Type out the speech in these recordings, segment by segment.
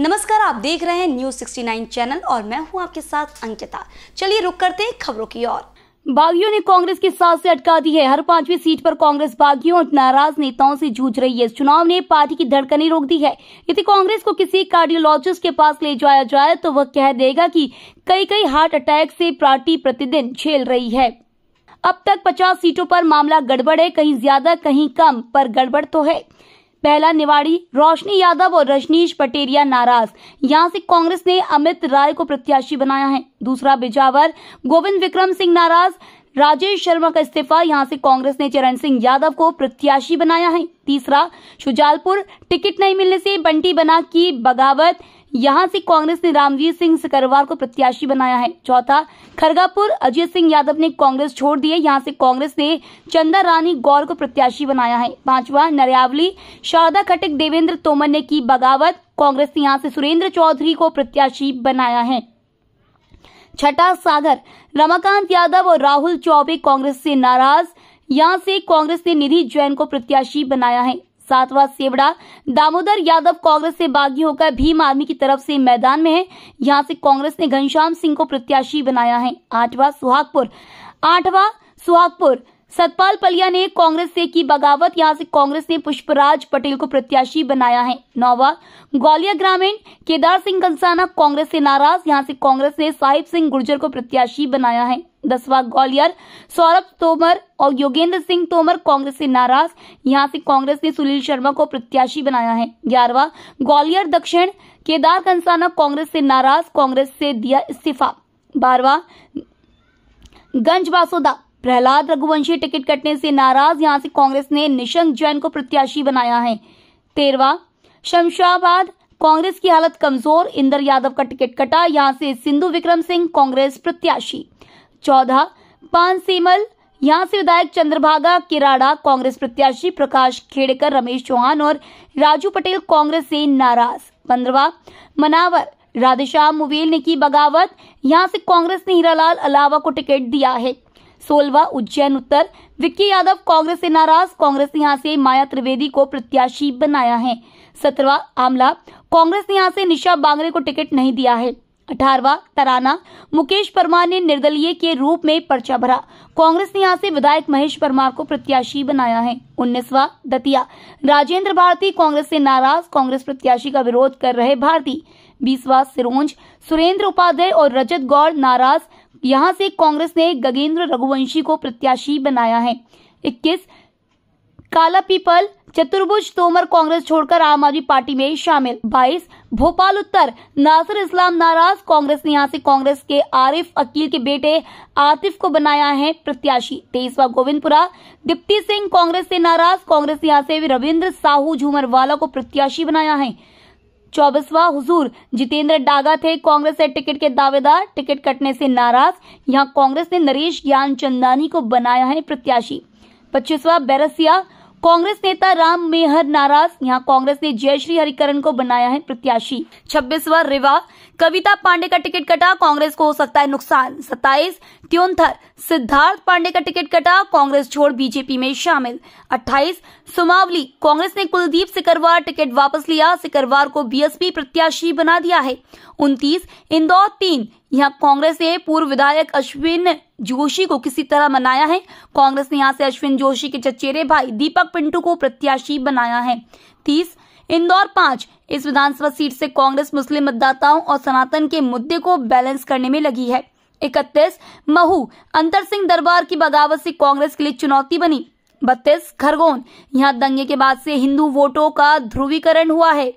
नमस्कार आप देख रहे हैं न्यूज 69 चैनल और मैं हूं आपके साथ अंकिता चलिए रुक करते हैं खबरों की ओर बागियों ने कांग्रेस के साथ से अटका दी है हर पांचवी सीट पर कांग्रेस बागियों और नाराज नेताओं से जूझ रही है चुनाव ने पार्टी की धड़कने रोक दी है यदि कांग्रेस को किसी कार्डियोलॉजिस्ट के पास ले जाया जाए तो वह कह देगा की कई कई हार्ट अटैक से पार्टी प्रतिदिन झेल रही है अब तक पचास सीटों पर मामला गड़बड़ है कहीं ज्यादा कहीं कम पर गड़बड़ तो है पहला निवाड़ी रोशनी यादव और रजनीश पटेरिया नाराज यहाँ से कांग्रेस ने अमित राय को प्रत्याशी बनाया है दूसरा बिजावर गोविंद विक्रम सिंह नाराज राजेश शर्मा का इस्तीफा यहां से कांग्रेस ने चरण सिंह यादव को प्रत्याशी बनाया है तीसरा शुजालपुर टिकट नहीं मिलने से बंटी बना की बगावत यहां से कांग्रेस ने रामवीर सिंह सिकरवार को प्रत्याशी बनाया है चौथा खरगापुर अजय सिंह यादव ने कांग्रेस छोड़ दी है यहां से कांग्रेस ने चंदा रानी गौर को प्रत्याशी बनाया है पांचवा नरयावली शारदा खटक देवेंद्र तोमर ने की बगावत कांग्रेस ने यहां से सुरेंद्र चौधरी को प्रत्याशी बनाया है छठा सागर रमाकांत यादव और राहुल चौबे कांग्रेस से नाराज यहां से कांग्रेस ने निधि जैन को प्रत्याशी बनाया है सातवां सेवड़ा दामोदर यादव कांग्रेस से बागी होकर भीम आर्मी की तरफ से मैदान में है यहाँ से कांग्रेस ने घनश्याम सिंह को प्रत्याशी बनाया है आठवां सुहागपुर आठवां सुहागपुर सतपाल पलिया ने कांग्रेस से की बगावत यहां से कांग्रेस ने पुष्पराज पटेल को प्रत्याशी बनाया है नौवा ग्वालियर ग्रामीण केदार सिंह कंसाना कांग्रेस से नाराज यहां से कांग्रेस ने साहिब सिंह गुर्जर को प्रत्याशी बनाया है दसवा ग्वालियर सौरभ तोमर और योगेंद्र सिंह तोमर कांग्रेस से नाराज यहां से कांग्रेस ने सुनील शर्मा को प्रत्याशी बनाया है ग्यारहवा ग्वालियर दक्षिण केदार कंसाना कांग्रेस से नाराज कांग्रेस से दिया इस्तीफा बारवा गंज बासोदा प्रहलाद रघुवंशी टिकट कटने से नाराज यहां से कांग्रेस ने निशंक जैन को प्रत्याशी बनाया है तेरवा शमशाबाद कांग्रेस की हालत कमजोर इंदर यादव का टिकट कटा यहां से सिंधु विक्रम सिंह कांग्रेस प्रत्याशी चौदह पान सीमल यहाँ से विधायक चंद्रभागा किराड़ा कांग्रेस प्रत्याशी प्रकाश खेड़कर रमेश चौहान और राजू पटेल कांग्रेस से नाराज पंद्रवा मनावर राधेश्याम मुवेल ने की बगावत यहाँ से कांग्रेस ने हीरालाल अलावा को टिकट दिया है सोलवा उज्जैन उत्तर विक्की यादव कांग्रेस से नाराज कांग्रेस ने यहाँ से माया त्रिवेदी को प्रत्याशी बनाया है सत्रवा आमला कांग्रेस ने यहाँ से निशा बांगरे को टिकट नहीं दिया है अठारवा तराना मुकेश परमार ने निर्दलीय के रूप में पर्चा भरा कांग्रेस ने यहाँ से विधायक महेश परमार को प्रत्याशी बनाया है उन्नीसवा दतिया राजेंद्र भारती कांग्रेस से नाराज कांग्रेस प्रत्याशी का विरोध कर रहे भारती बीसवा सिरोंज सुरेंद्र उपाध्याय और रजत गौड़ नाराज यहाँ से कांग्रेस ने गगेंद्र रघुवंशी को प्रत्याशी बनाया है इक्कीस काला पीपल चतुर्भुज तोमर कांग्रेस छोड़कर आम आदमी पार्टी में शामिल 22 भोपाल उत्तर नासिर इस्लाम नाराज कांग्रेस ने यहाँ से कांग्रेस के आरिफ अकील के बेटे आतिफ को बनाया है प्रत्याशी तेईसवा गोविंदपुरा दीप्ति सिंह कांग्रेस से नाराज कांग्रेस ने यहाँ से रविन्द्र साहू झूमर वाला को प्रत्याशी बनाया है चौबीसवा हुजूर जितेंद्र डागा थे कांग्रेस से टिकट के दावेदार टिकट कटने से नाराज यहाँ कांग्रेस ने नरेश ज्ञान चंदानी को बनाया है प्रत्याशी पच्चीसवा बैरसिया कांग्रेस नेता राम मेहर नाराज यहाँ कांग्रेस ने जयश्री हरिकरण को बनाया है प्रत्याशी छब्बीसवा रिवा कविता पांडे का टिकट कटा कांग्रेस को हो सकता है नुकसान सत्ताईस त्योंथर सिद्धार्थ पांडे का टिकट कटा कांग्रेस छोड़ बीजेपी में शामिल अट्ठाईस सुमावली कांग्रेस ने कुलदीप सिकरवार टिकट वापस लिया सिकरवार को बीएसपी प्रत्याशी बना दिया है उनतीस इंदौर तीन यहाँ कांग्रेस ने पूर्व विधायक अश्विन जोशी को किसी तरह मनाया है कांग्रेस ने यहाँ से अश्विन जोशी के चचेरे भाई दीपक पिंटू को प्रत्याशी बनाया है तीस इंदौर पांच इस विधानसभा सीट से कांग्रेस मुस्लिम मतदाताओं और सनातन के मुद्दे को बैलेंस करने में लगी है इकतीस महू अंतर सिंह दरबार की बगावत से कांग्रेस के लिए चुनौती बनी बत्तीस खरगोन यहाँ दंगे के बाद से हिंदू वोटों का ध्रुवीकरण हुआ है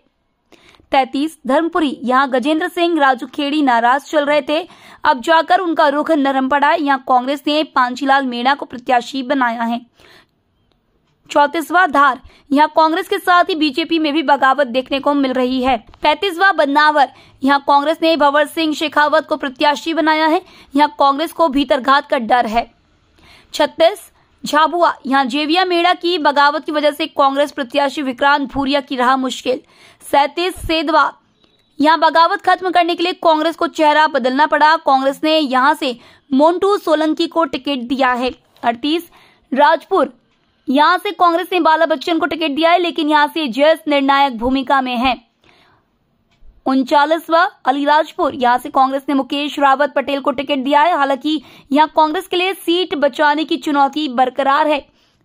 तैतीस धर्मपुरी यहाँ गजेंद्र सिंह राजू खेड़ी नाराज चल रहे थे अब जाकर उनका रुख नरम पड़ा है यहाँ कांग्रेस ने पांचीलाल मीणा को प्रत्याशी बनाया है चौतीसवा धार यहाँ कांग्रेस के साथ ही बीजेपी में भी बगावत देखने को मिल रही है पैतीसवा बदनावर यहाँ कांग्रेस ने भंवर सिंह शेखावत को प्रत्याशी बनाया है यहाँ कांग्रेस को भीतरघात का डर है छत्तीस झाबुआ यहां जेविया मेड़ा की बगावत की वजह से कांग्रेस प्रत्याशी विक्रांत भूरिया की रहा मुश्किल सैतीस सेदवा यहां बगावत खत्म करने के लिए कांग्रेस को चेहरा बदलना पड़ा कांग्रेस ने यहां से मोन्टू सोलंकी को टिकट दिया है अड़तीस राजपुर यहां से कांग्रेस ने बाला बच्चन को टिकट दिया है लेकिन यहां से जयस निर्णायक भूमिका में है उनचालीसवा अलीराजपुर यहाँ से कांग्रेस ने मुकेश रावत पटेल को टिकट दिया है हालांकि यहाँ कांग्रेस के लिए सीट बचाने की चुनौती बरकरार है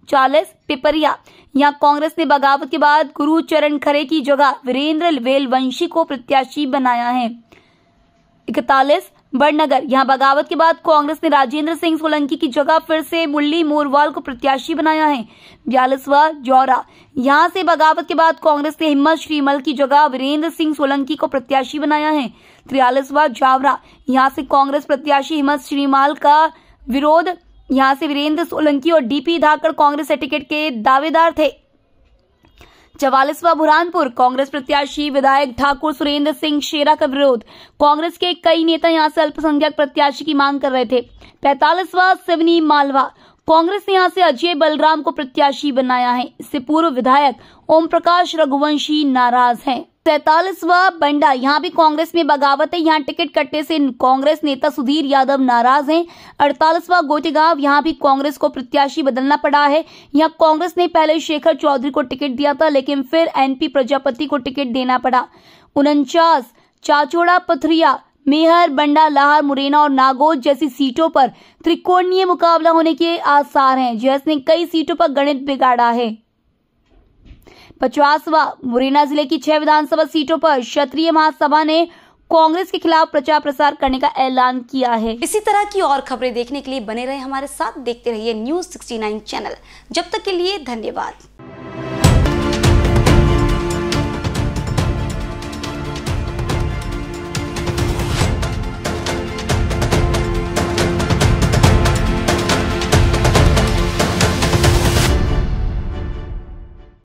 चालीस पिपरिया यहाँ कांग्रेस ने बगावत के बाद गुरु चरण खरे की जगह वीरेंद्र वेलवंशी को प्रत्याशी बनाया है इकतालीस बड़नगर यहां बगावत के बाद कांग्रेस ने राजेंद्र सिंह सोलंकी की जगह फिर से मुरली मोरवाल को प्रत्याशी बनाया है बयालीसवा जौरा यहां से बगावत के बाद कांग्रेस ने हिम्मत श्रीमल की जगह वीरेंद्र सिंह सोलंकी को प्रत्याशी बनाया है त्रियालीसवा जावरा यहां से कांग्रेस प्रत्याशी हिम्मत श्रीमाल का विरोध यहां से वीरेंद्र सोलंकी और डीपी धाकर कांग्रेस टिकट के दावेदार थे चवालीसवा बुरहानपुर कांग्रेस प्रत्याशी विधायक ठाकुर सुरेंद्र सिंह शेरा का विरोध कांग्रेस के कई नेता यहां से अल्पसंख्यक प्रत्याशी की मांग कर रहे थे पैतालीसवा सिवनी मालवा कांग्रेस ने यहां से अजय बलराम को प्रत्याशी बनाया है इससे पूर्व विधायक ओम प्रकाश रघुवंशी नाराज हैं तैतालीसवा बंडा यहाँ भी कांग्रेस में बगावत है यहाँ टिकट कटने से कांग्रेस नेता सुधीर यादव नाराज हैं अड़तालीसवा गोटेगांव यहाँ भी कांग्रेस को प्रत्याशी बदलना पड़ा है यहाँ कांग्रेस ने पहले शेखर चौधरी को टिकट दिया था लेकिन फिर एनपी प्रजापति को टिकट देना पड़ा उनचास चाचोड़ा पथरिया मेहर बंडा लाहर मुरैना और नागौद जैसी सीटों पर त्रिकोणीय मुकाबला होने के आसार हैं जैस ने कई सीटों पर गणित बिगाड़ा है पचासवा मुरैना जिले की छह विधानसभा सीटों पर क्षत्रिय महासभा ने कांग्रेस के खिलाफ प्रचार प्रसार करने का ऐलान किया है इसी तरह की और खबरें देखने के लिए बने रहे हमारे साथ देखते रहिए न्यूज 69 चैनल जब तक के लिए धन्यवाद